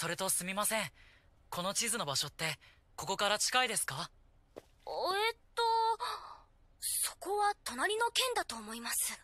それとすみません。この地図の場所って、ここから近いですかえっと、そこは隣の県だと思います。